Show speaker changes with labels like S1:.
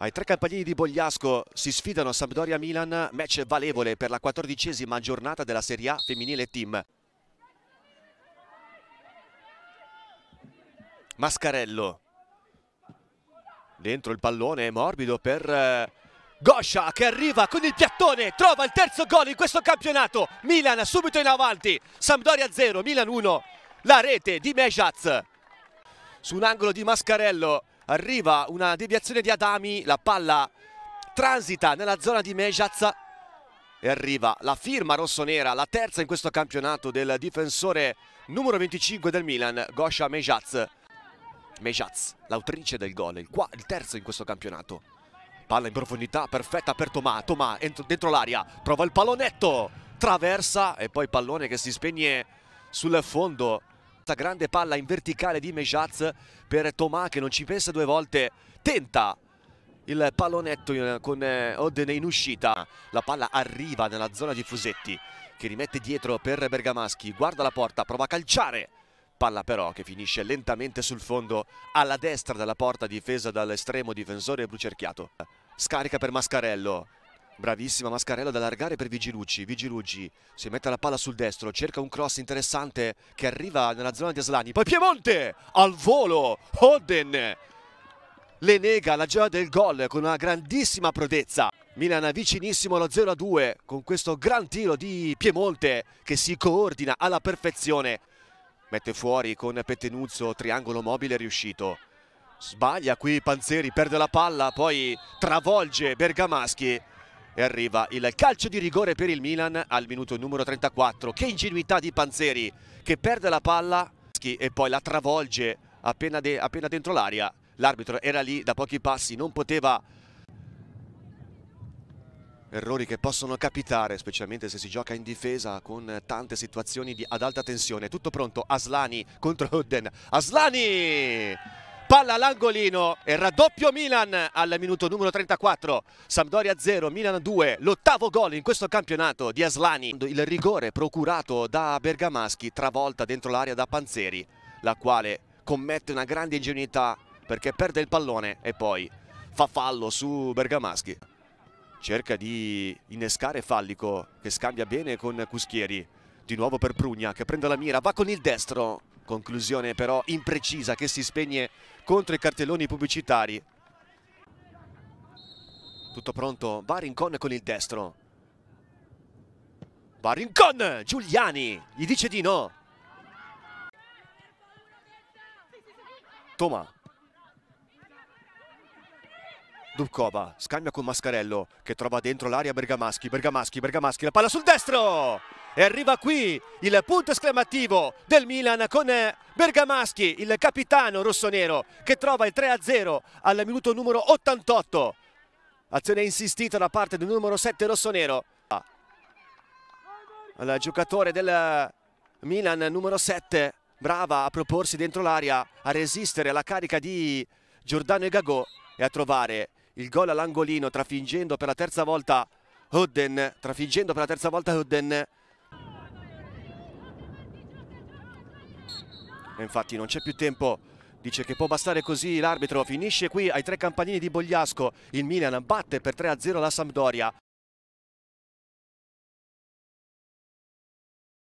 S1: Ai tre campanili di Bogliasco si sfidano Sampdoria-Milan, match valevole per la quattordicesima giornata della Serie A femminile team. Mascarello, dentro il pallone morbido per eh, Goscia che arriva con il piattone, trova il terzo gol in questo campionato. Milan subito in avanti, Sampdoria 0, Milan 1, la rete di Mejaz. Su un angolo di Mascarello arriva una deviazione di Adami, la palla transita nella zona di Mejaz e arriva la firma rossonera, la terza in questo campionato del difensore numero 25 del Milan, Gosha Mejaz. Mejaz, l'autrice del gol, il, il, terzo in questo campionato. Palla in profondità, perfetta per Tomà, Tomà dentro l'aria, prova il pallonetto, traversa e poi pallone che si spegne sul fondo Morata, grande palla in verticale di Mejaz per Tomà che non ci pensa due volte, tenta il pallonetto con eh, Odene in uscita, la palla arriva nella zona di Fusetti che rimette dietro per Bergamaschi, guarda la porta, prova a calciare, palla però che finisce lentamente sul fondo alla destra della porta difesa dall'estremo difensore brucerchiato. Scarica per Mascarello, Bravissima Mascarello ad allargare per Vigilucci. Vigilucci si mette la palla sul destro, cerca un cross interessante che arriva nella zona di Aslani. Poi Piemonte al volo. Holden le nega la gioia del gol con una grandissima prodezza. Milan vicinissimo allo 0-2 con questo gran tiro di Piemonte che si coordina alla perfezione. Mette fuori con Pettenuzzo, triangolo mobile riuscito. Sbaglia qui Panzeri, perde la palla, poi travolge Bergamaschi e arriva il calcio di rigore per il Milan al minuto numero 34. Che ingenuità di Panzeri che perde la palla e poi la travolge appena, de appena dentro l'aria. L'arbitro era lì da pochi passi, non poteva... Errori che possono capitare, specialmente se si gioca in difesa con tante situazioni ad alta tensione. Tutto pronto, Aslani contro Hudden. Aslani! palla all'angolino e raddoppio Milan al minuto numero 34, Sampdoria 0, Milan 2, l'ottavo gol in questo campionato di Aslani, il rigore procurato da Bergamaschi travolta dentro l'area da Panzeri, la quale commette una grande ingenuità perché perde il pallone e poi fa fallo su Bergamaschi. Cerca di innescare Fallico che scambia bene con Cuschieri, di nuovo per Prugna che prende la mira, va con il destro, conclusione però imprecisa che si spegne contro i cartelloni pubblicitari tutto pronto Varincon con il destro Varincon Giuliani gli dice di no Toma Dubkova scambia con Mascarello che trova dentro l'aria Bergamaschi, Bergamaschi, Bergamaschi, la palla sul destro e arriva qui il punto esclamativo del Milan con Bergamaschi, il capitano rossonero che trova il 3-0 al minuto numero 88. Azione insistita da parte del numero 7 rossonero. Al giocatore del Milan numero 7, brava a proporsi dentro l'aria, a resistere alla carica di Giordano e Gagò e a trovare il gol all'angolino trafingendo per la terza volta Hudden, trafingendo per la terza volta Hudden. E infatti non c'è più tempo, dice che può bastare così l'arbitro, finisce qui ai tre campanini di Bogliasco, il Milan batte per 3-0 la Sampdoria.